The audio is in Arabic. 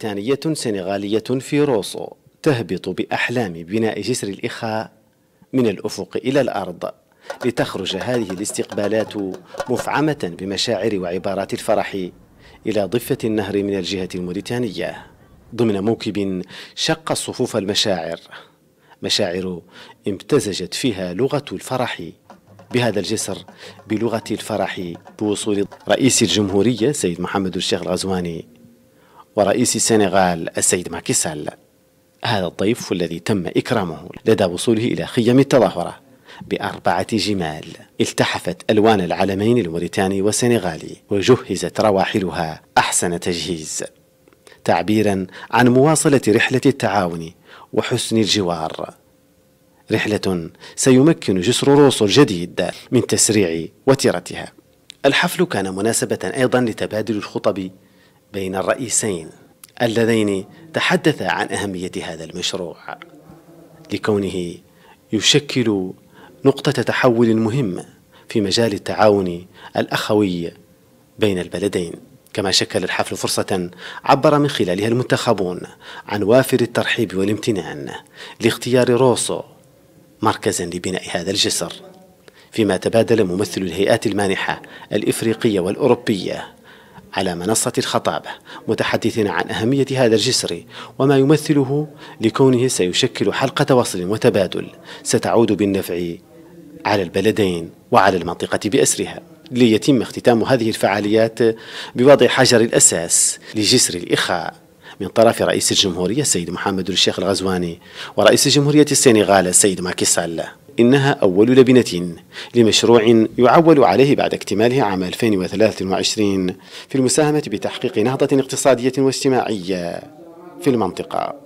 بريطانية سنغالية في روسو تهبط بأحلام بناء جسر الإخاء من الأفق إلى الأرض لتخرج هذه الاستقبالات مفعمة بمشاعر وعبارات الفرح إلى ضفة النهر من الجهة الموريتانية ضمن موكب شق الصفوف المشاعر مشاعر امتزجت فيها لغة الفرح بهذا الجسر بلغة الفرح بوصول رئيس الجمهورية سيد محمد الشيخ الغزواني ورئيس السنغال السيد ماكيسال هذا الضيف الذي تم إكرامه لدى وصوله إلى خيم التظاهرة بأربعة جمال التحفت ألوان العلمين الموريتاني والسنغالي وجهزت رواحلها أحسن تجهيز تعبيرا عن مواصلة رحلة التعاون وحسن الجوار رحلة سيمكن جسر روسو الجديد من تسريع وتيرتها الحفل كان مناسبة أيضا لتبادل الخطب بين الرئيسين اللذين تحدثا عن أهمية هذا المشروع لكونه يشكل نقطة تحول مهمة في مجال التعاون الأخوي بين البلدين كما شكل الحفل فرصة عبر من خلالها المنتخبون عن وافر الترحيب والامتنان لاختيار روسو مركزا لبناء هذا الجسر فيما تبادل ممثل الهيئات المانحة الإفريقية والأوروبية على منصة الخطابة متحدثين عن أهمية هذا الجسر وما يمثله لكونه سيشكل حلقة وصل وتبادل ستعود بالنفع على البلدين وعلى المنطقة بأسرها ليتم اختتام هذه الفعاليات بوضع حجر الأساس لجسر الإخاء من طرف رئيس الجمهورية السيد محمد الشيخ الغزواني ورئيس جمهورية السنغال السيد ماكي سالا إنها أول لبنة لمشروع يعول عليه بعد اكتماله عام 2023 في المساهمة بتحقيق نهضة اقتصادية واجتماعية في المنطقة